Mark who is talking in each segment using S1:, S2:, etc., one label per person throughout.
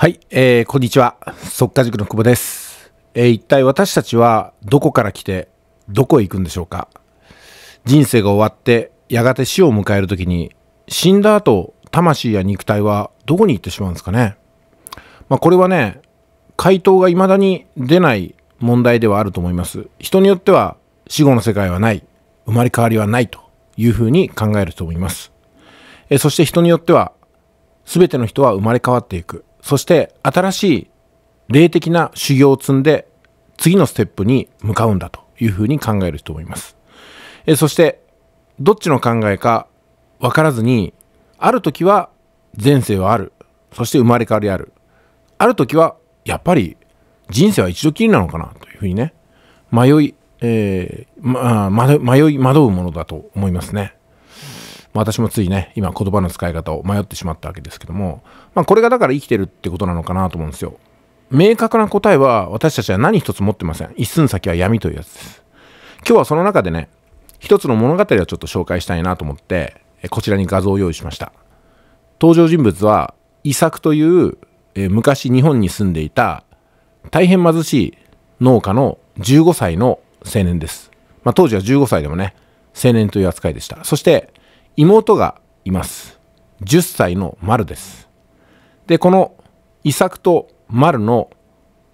S1: はい、えー、こんにちは。速稼塾の久保です、えー、一体私たちはどこから来て、どこへ行くんでしょうか人生が終わって、やがて死を迎える時に、死んだ後、魂や肉体はどこに行ってしまうんですかねまあ、これはね、回答が未だに出ない問題ではあると思います。人によっては、死後の世界はない、生まれ変わりはないというふうに考えると思います。えー、そして人によっては、全ての人は生まれ変わっていく。そして新しい霊的な修行を積んで次のステップに向かうんだというふうに考える人もいます。えそしてどっちの考えか分からずにある時は前世はあるそして生まれ変わりあるある時はやっぱり人生は一度きりなのかなというふうにね迷い、えーま迷い惑うものだと思いますね。まあ、私もついね、今言葉の使い方を迷ってしまったわけですけども、まあ、これがだから生きてるってことなのかなと思うんですよ。明確な答えは私たちは何一つ持ってません。一寸先は闇というやつです。今日はその中でね、一つの物語をちょっと紹介したいなと思って、こちらに画像を用意しました。登場人物は、遺作という、え昔日本に住んでいた大変貧しい農家の15歳の青年です。まあ、当時は15歳でもね、青年という扱いでした。そして、妹がいます。10歳の丸です。で、このイサクと丸の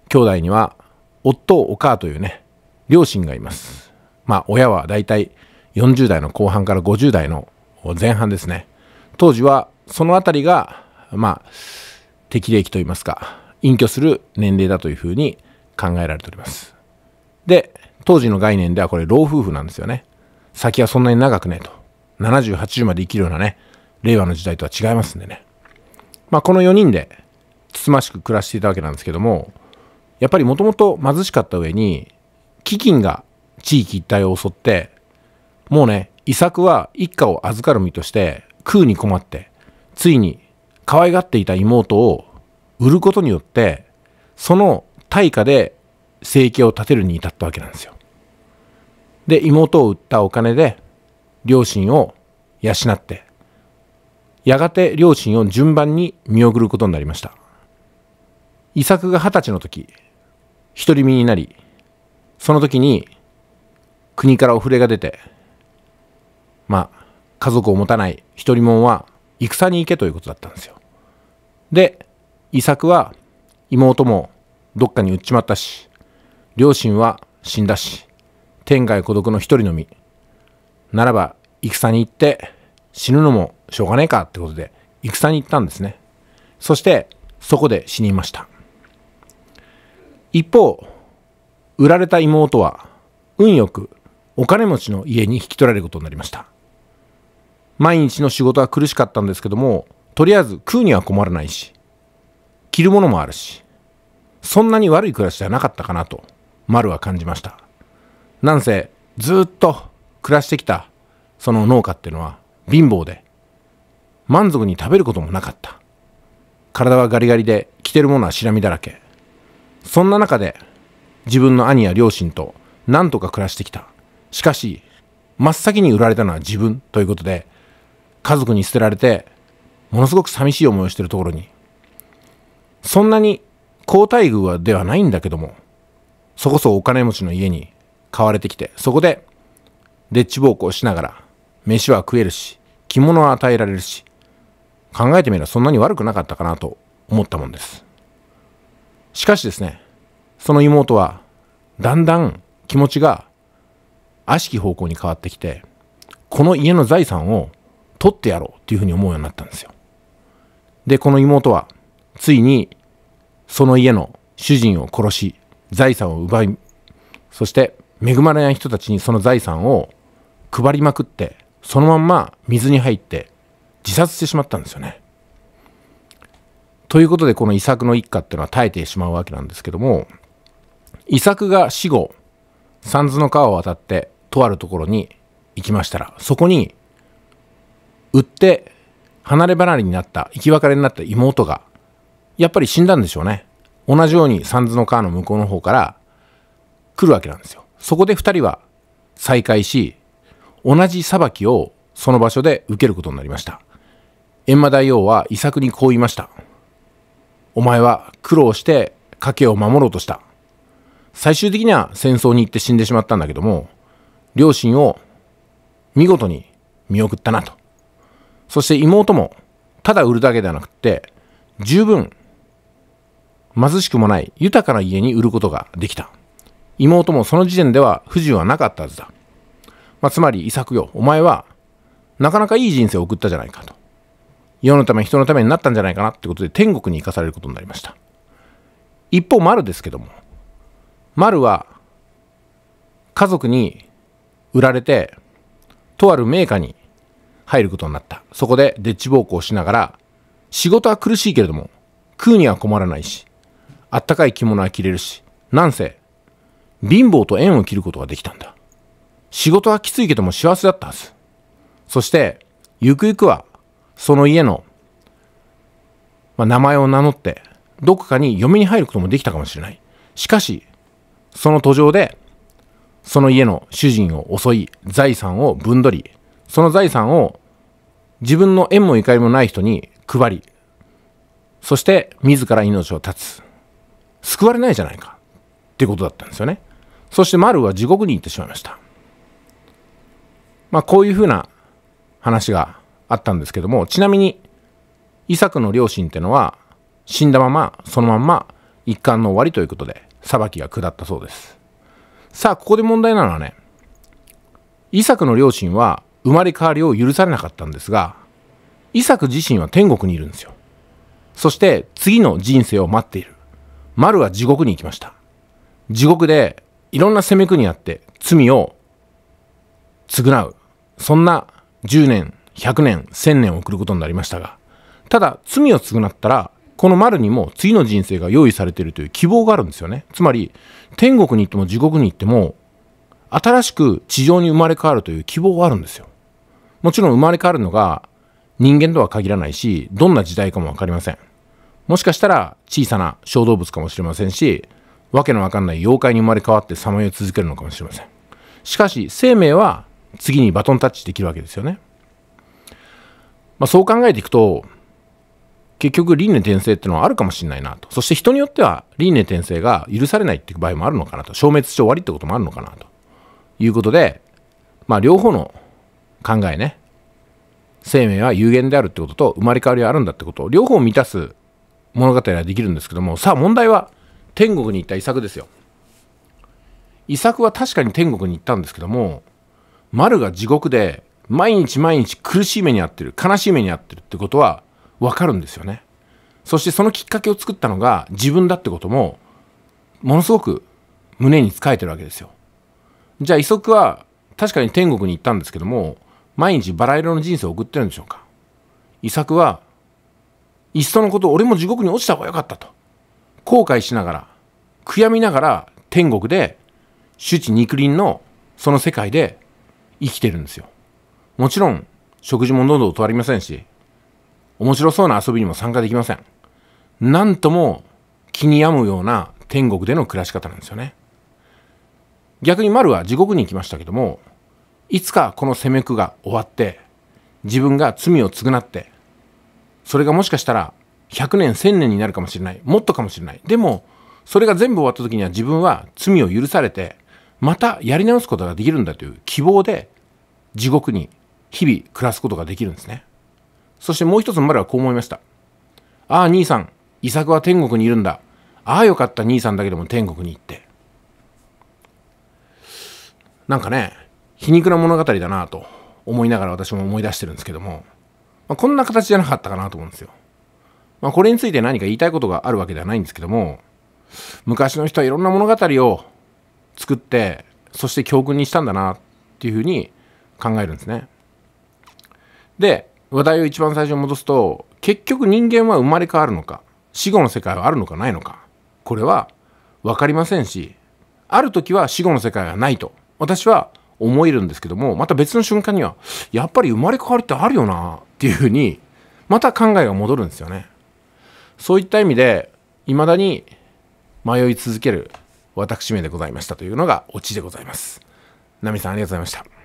S1: 兄弟には、夫、お母というね、両親がいます。まあ、親はだいたい40代の後半から50代の前半ですね。当時は、その辺りが、まあ、適齢期といいますか、隠居する年齢だというふうに考えられております。で、当時の概念ではこれ老夫婦なんですよね。先はそんなに長くねと。70、80まで生きるようなね、令和の時代とは違いますんでね。まあ、この4人で、つつましく暮らしていたわけなんですけども、やっぱりもともと貧しかった上に、飢饉が地域一帯を襲って、もうね、遺作は一家を預かる身として食うに困って、ついに可愛がっていた妹を売ることによって、その対価で生計を立てるに至ったわけなんですよ。で、妹を売ったお金で両親を養ってやがて両親を順番に見送ることになりました遺作が二十歳の時独り身になりその時に国からお触れが出てまあ家族を持たない独り者は戦に行けということだったんですよで遺作は妹もどっかに売っちまったし両親は死んだし天涯孤独の一人の身ならば戦に行って死ぬのもしょうがねえかってことで戦に行ったんですね。そしてそこで死にました。一方、売られた妹は運よくお金持ちの家に引き取られることになりました。毎日の仕事は苦しかったんですけども、とりあえず食うには困らないし、着るものもあるし、そんなに悪い暮らしじゃなかったかなと、丸は感じました。なんせ、ずっと暮らしてきたその農家っていうのは貧乏で満足に食べることもなかった体はガリガリで着てるものはシラミだらけそんな中で自分の兄や両親と何とか暮らしてきたしかし真っ先に売られたのは自分ということで家族に捨てられてものすごく寂しい思いをしてるところにそんなに好待遇はではないんだけどもそこそお金持ちの家に買われてきてそこででッチ奉公しながら飯は食えるし、着物は与えられるし、考えてみればそんなに悪くなかったかなと思ったもんです。しかしですね、その妹は、だんだん気持ちが悪しき方向に変わってきて、この家の財産を取ってやろうっていうふうに思うようになったんですよ。で、この妹は、ついに、その家の主人を殺し、財産を奪い、そして恵まれない人たちにその財産を配りまくって、そのまんま水に入って自殺してしまったんですよね。ということでこの遺作の一家っていうのは耐えてしまうわけなんですけども遺作が死後三途の川を渡ってとあるところに行きましたらそこに売って離れ離れになった生き別れになった妹がやっぱり死んだんでしょうね同じように三途の川の向こうの方から来るわけなんですよそこで二人は再会し同じ裁きをその場所で受けることになりました。閻魔大王は遺作にこう言いました。お前は苦労して家計を守ろうとした。最終的には戦争に行って死んでしまったんだけども、両親を見事に見送ったなと。そして妹も、ただ売るだけではなくって、十分貧しくもない豊かな家に売ることができた。妹もその時点では不自由はなかったはずだ。まあ、つまり、イサクよ、お前は、なかなかいい人生を送ったじゃないかと。世のため、人のためになったんじゃないかなってことで、天国に生かされることになりました。一方、丸ですけども、丸は、家族に売られて、とある名家に入ることになった。そこで、でっち暴行しながら、仕事は苦しいけれども、食うには困らないし、あったかい着物は着れるし、なんせ、貧乏と縁を切ることができたんだ。仕事はきついけども幸せだったはず。そして、ゆくゆくは、その家の、まあ、名前を名乗って、どこかに嫁に入ることもできたかもしれない。しかし、その途上で、その家の主人を襲い、財産をぶんどり、その財産を自分の縁も怒りもない人に配り、そして自ら命を絶つ。救われないじゃないか。っていうことだったんですよね。そしてマルは地獄に行ってしまいました。まあ、こういうふうな話があったんですけども、ちなみに、イサクの両親ってのは、死んだまま、そのまんま、一貫の終わりということで、裁きが下ったそうです。さあ、ここで問題なのはね、イサクの両親は生まれ変わりを許されなかったんですが、イサク自身は天国にいるんですよ。そして次の人生を待っている。マルは地獄に行きました。地獄でいろんな攻めくにあって罪を償う。そんな10年、100年、1000年を送ることになりましたが、ただ罪を償ったら、この丸にも次の人生が用意されているという希望があるんですよね。つまり、天国に行っても地獄に行っても、新しく地上に生まれ変わるという希望があるんですよ。もちろん生まれ変わるのが人間とは限らないし、どんな時代かもわかりません。もしかしたら小さな小動物かもしれませんし、わけのわかんない妖怪に生まれ変わってさまよい続けるのかもしれません。しかし、生命は次にバトンタッチできるわけですよね。まあ、そう考えていくと、結局輪廻転生っていうのはあるかもしれないなと。そして人によっては輪廻転生が許されないっていう場合もあるのかなと。消滅して終わりってこともあるのかなと。いうことで、まあ両方の考えね。生命は有限であるってことと生まれ変わりはあるんだってことを両方満たす物語はできるんですけども、さあ問題は天国に行った遺作ですよ。遺作は確かに天国に行ったんですけども、丸が地獄で毎日毎日苦しい目に遭ってる悲しい目に遭ってるってことはわかるんですよねそしてそのきっかけを作ったのが自分だってこともものすごく胸に仕えてるわけですよじゃあ、遺族は確かに天国に行ったんですけども、毎日バラ色の人生を送ってるんでしょうか。遺作は、いっそのこと、俺も地獄に落ちた方が良かったと。後悔しながら、悔やみながら、天国で、主治肉林のその世界で生きてるんですよ。もちろん、食事も喉をありませんし、面白そうな遊びにも参加できません。なんとも気に病むような天国での暮らし方なんですよね。逆に丸は地獄に行きましたけども、いつかこの攻めくが終わって、自分が罪を償って、それがもしかしたら100年、1000年になるかもしれない。もっとかもしれない。でも、それが全部終わった時には自分は罪を許されて、またやり直すことができるんだという希望で地獄に日々暮らすことができるんですねそしてもう一つ丸はこう思いましたああ兄さん遺作は天国にいるんだああよかった兄さんだけでも天国に行ってなんかね皮肉な物語だなと思いながら私も思い出してるんですけども、まあ、こんな形じゃなかったかなと思うんですよ、まあ、これについて何か言いたいことがあるわけではないんですけども昔の人はいろんな物語を作ってそして教訓にしたんだなっていうふうに考えるんですね。で話題を一番最初に戻すと結局人間は生まれ変わるのか死後の世界はあるのかないのかこれは分かりませんしある時は死後の世界はないと私は思えるんですけどもまた別の瞬間にはやっぱり生まれ変わりってあるよなっていうふうにまた考えが戻るんですよね。そういった意味で未だに迷い続ける私めでございましたというのがオチでございます。ナミさんありがとうございました。